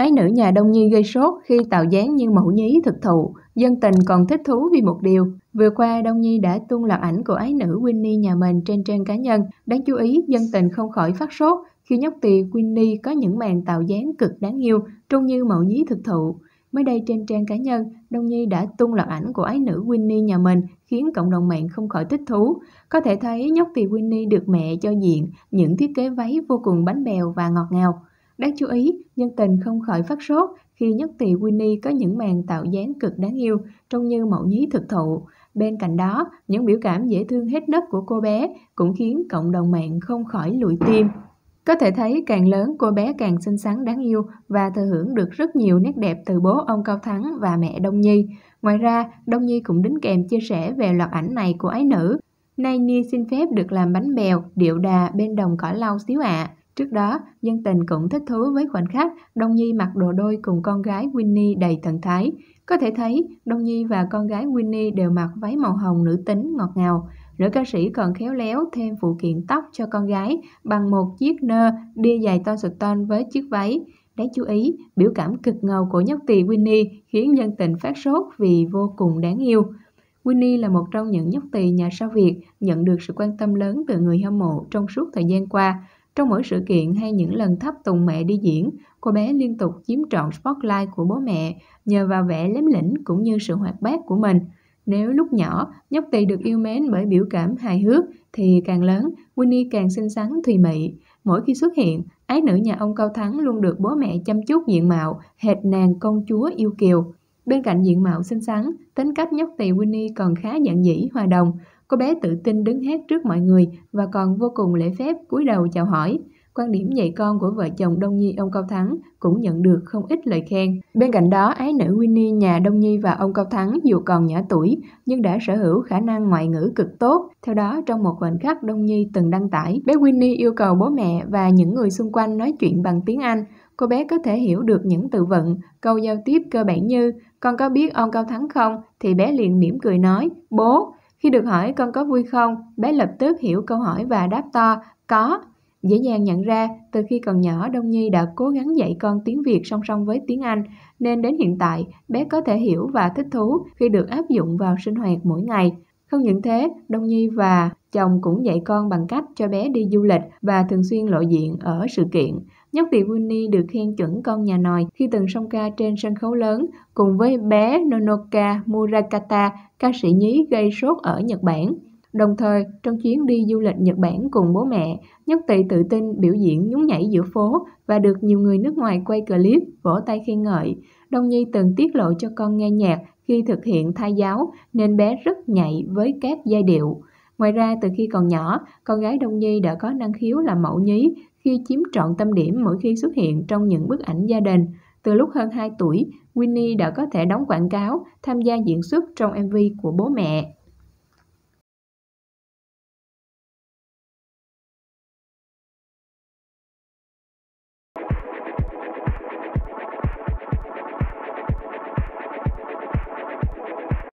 Ái nữ nhà Đông Nhi gây sốt khi tạo dáng như mẫu nhí thực thụ, dân tình còn thích thú vì một điều. Vừa qua, Đông Nhi đã tung loạt ảnh của ái nữ Winnie nhà mình trên trang cá nhân. Đáng chú ý, dân tình không khỏi phát sốt khi nhóc tỳ Winnie có những màn tạo dáng cực đáng yêu, trông như mẫu nhí thực thụ. Mới đây trên trang cá nhân, Đông Nhi đã tung loạt ảnh của ái nữ Winnie nhà mình khiến cộng đồng mạng không khỏi thích thú. Có thể thấy nhóc tỳ Winnie được mẹ cho diện những thiết kế váy vô cùng bánh bèo và ngọt ngào. Đáng chú ý, nhân tình không khỏi phát sốt khi nhất tỷ Winnie có những màn tạo dáng cực đáng yêu, trông như mẫu nhí thực thụ. Bên cạnh đó, những biểu cảm dễ thương hết nấc của cô bé cũng khiến cộng đồng mạng không khỏi lụi tim. Có thể thấy càng lớn cô bé càng xinh xắn đáng yêu và thừa hưởng được rất nhiều nét đẹp từ bố ông Cao Thắng và mẹ Đông Nhi. Ngoài ra, Đông Nhi cũng đính kèm chia sẻ về loạt ảnh này của ái nữ. Nay Nia xin phép được làm bánh bèo, điệu đà bên đồng cỏ lau xíu ạ. À. Trước đó, dân tình cũng thích thú với khoảnh khắc Đông Nhi mặc đồ đôi cùng con gái Winnie đầy thần thái. Có thể thấy, Đông Nhi và con gái Winnie đều mặc váy màu hồng nữ tính ngọt ngào. Nữ ca sĩ còn khéo léo thêm phụ kiện tóc cho con gái bằng một chiếc nơ đia dài to sụt ton với chiếc váy. Đáng chú ý, biểu cảm cực ngầu của nhóc tỳ Winnie khiến dân tình phát sốt vì vô cùng đáng yêu. Winnie là một trong những nhóc tỳ nhà sao Việt nhận được sự quan tâm lớn từ người hâm mộ trong suốt thời gian qua. Trong mỗi sự kiện hay những lần thắp tùng mẹ đi diễn, cô bé liên tục chiếm trọn spotlight của bố mẹ nhờ vào vẻ lém lĩnh cũng như sự hoạt bát của mình. Nếu lúc nhỏ, nhóc tỳ được yêu mến bởi biểu cảm hài hước, thì càng lớn, Winnie càng xinh xắn thùy mị. Mỗi khi xuất hiện, ái nữ nhà ông Cao Thắng luôn được bố mẹ chăm chút diện mạo, hệt nàng công chúa yêu kiều. Bên cạnh diện mạo xinh xắn, tính cách nhóc tỳ Winnie còn khá giản dĩ, hòa đồng. Cô bé tự tin đứng hát trước mọi người và còn vô cùng lễ phép cúi đầu chào hỏi. Quan điểm dạy con của vợ chồng Đông Nhi ông Cao Thắng cũng nhận được không ít lời khen. Bên cạnh đó, ái nữ Winnie nhà Đông Nhi và ông Cao Thắng dù còn nhỏ tuổi nhưng đã sở hữu khả năng ngoại ngữ cực tốt. Theo đó, trong một khoảnh khắc Đông Nhi từng đăng tải, bé Winnie yêu cầu bố mẹ và những người xung quanh nói chuyện bằng tiếng Anh. Cô bé có thể hiểu được những từ vựng, câu giao tiếp cơ bản như con có biết ông Cao Thắng không? Thì bé liền mỉm cười nói, bố, khi được hỏi con có vui không, bé lập tức hiểu câu hỏi và đáp to, có. Dễ dàng nhận ra, từ khi còn nhỏ, Đông Nhi đã cố gắng dạy con tiếng Việt song song với tiếng Anh, nên đến hiện tại, bé có thể hiểu và thích thú khi được áp dụng vào sinh hoạt mỗi ngày. Không những thế, Đông Nhi và chồng cũng dạy con bằng cách cho bé đi du lịch và thường xuyên lộ diện ở sự kiện. Nhóc Việt Winnie được khen chuẩn con nhà nòi khi từng song ca trên sân khấu lớn cùng với bé Nonoka Murakata, ca sĩ nhí gây sốt ở Nhật Bản. Đồng thời, trong chuyến đi du lịch Nhật Bản cùng bố mẹ, nhóc Tỳ tự tin biểu diễn nhún nhảy giữa phố và được nhiều người nước ngoài quay clip, vỗ tay khen ngợi. Đông Nhi từng tiết lộ cho con nghe nhạc khi thực hiện thai giáo nên bé rất nhạy với các giai điệu. Ngoài ra, từ khi còn nhỏ, con gái Đông Nhi đã có năng khiếu làm mẫu nhí khi chiếm trọn tâm điểm mỗi khi xuất hiện trong những bức ảnh gia đình. Từ lúc hơn 2 tuổi, Winnie đã có thể đóng quảng cáo, tham gia diễn xuất trong MV của bố mẹ.